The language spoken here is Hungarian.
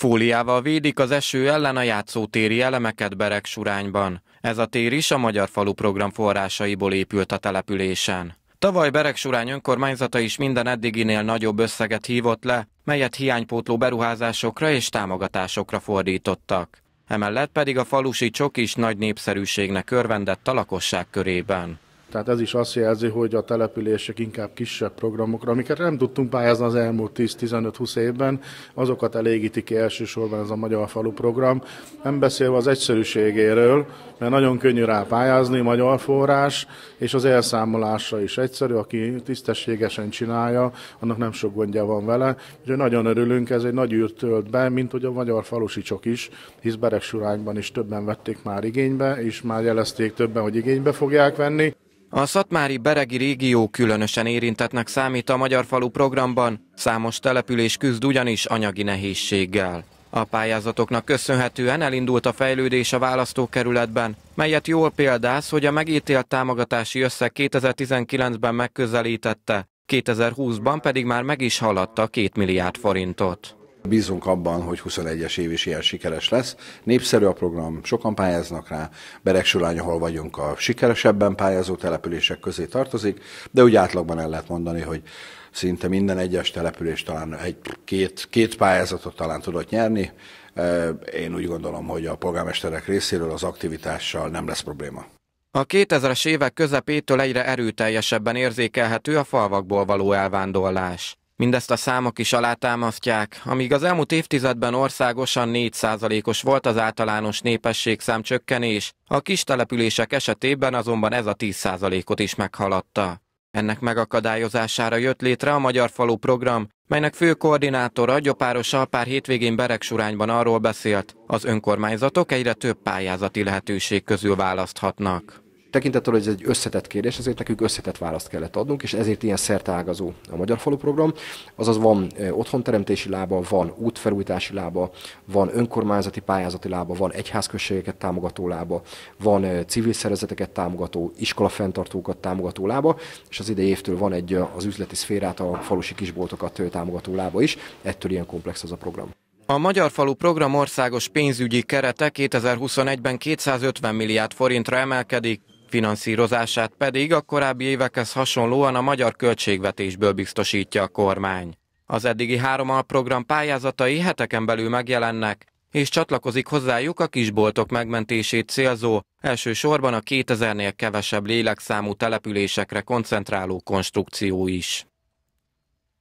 Fóliával védik az eső ellen a játszótéri elemeket surányban. Ez a tér is a Magyar Falu program forrásaiból épült a településen. Tavaly surány önkormányzata is minden eddiginél nagyobb összeget hívott le, melyet hiánypótló beruházásokra és támogatásokra fordítottak. Emellett pedig a falusi csok is nagy népszerűségnek örvendett a lakosság körében. Tehát ez is azt jelzi, hogy a települések inkább kisebb programokra, amiket nem tudtunk pályázni az elmúlt 10-15-20 évben, azokat elégíti ki elsősorban ez a Magyar Falu program. Nem beszélve az egyszerűségéről, mert nagyon könnyű rá pályázni, magyar forrás, és az elszámolásra is egyszerű, aki tisztességesen csinálja, annak nem sok gondja van vele. Úgyhogy nagyon örülünk, ez egy nagy űrt tölt be, mint hogy a magyar falusi csok is, hisz Beregsurányban is többen vették már igénybe, és már jelezték többen, hogy igénybe fogják venni. A szatmári beregi régió különösen érintetnek számít a Magyar Falu programban, számos település küzd ugyanis anyagi nehézséggel. A pályázatoknak köszönhetően elindult a fejlődés a választókerületben, melyet jól példáz, hogy a megítélt támogatási összeg 2019-ben megközelítette, 2020-ban pedig már meg is haladta 2 milliárd forintot. Bízunk abban, hogy 21-es év is ilyen sikeres lesz. Népszerű a program, sokan pályáznak rá. Beregsulány, ahol vagyunk, a sikeresebben pályázó települések közé tartozik, de úgy átlagban el lehet mondani, hogy szinte minden egyes település talán egy, két, két pályázatot talán tudott nyerni. Én úgy gondolom, hogy a polgármesterek részéről az aktivitással nem lesz probléma. A 2000-es évek közepétől egyre erőteljesebben érzékelhető a falvakból való elvándorlás. Mindezt a számok is alátámasztják. Amíg az elmúlt évtizedben országosan 4%-os volt az általános népességszám csökkenés, a kis települések esetében azonban ez a 10%-ot is meghaladta. Ennek megakadályozására jött létre a Magyar Falu program, melynek fő koordinátora Gyopáros Alpár hétvégén Beregsurányban arról beszélt, az önkormányzatok egyre több pályázati lehetőség közül választhatnak tekintettel, hogy ez egy összetett kérdés, ezért nekünk összetett választ kellett adnunk, és ezért ilyen szertágazó a Magyar Falu program. Azaz van otthonteremtési lába, van útfelújítási lába, van önkormányzati pályázati lába, van egyházközségeket támogató lába, van civil szervezeteket támogató, iskola fenntartókat támogató lába, és az idei évtől van egy az üzleti szférát, a falusi kisboltokat támogató lába is, ettől ilyen komplex az a program. A Magyar Falu program országos pénzügyi kerete 2021-ben 250 milliárd forintra emelkedik, Finanszírozását pedig a korábbi évekhez hasonlóan a magyar költségvetésből biztosítja a kormány. Az eddigi három alprogram pályázatai heteken belül megjelennek, és csatlakozik hozzájuk a kisboltok megmentését célzó, elsősorban a 2000-nél kevesebb lélekszámú településekre koncentráló konstrukció is.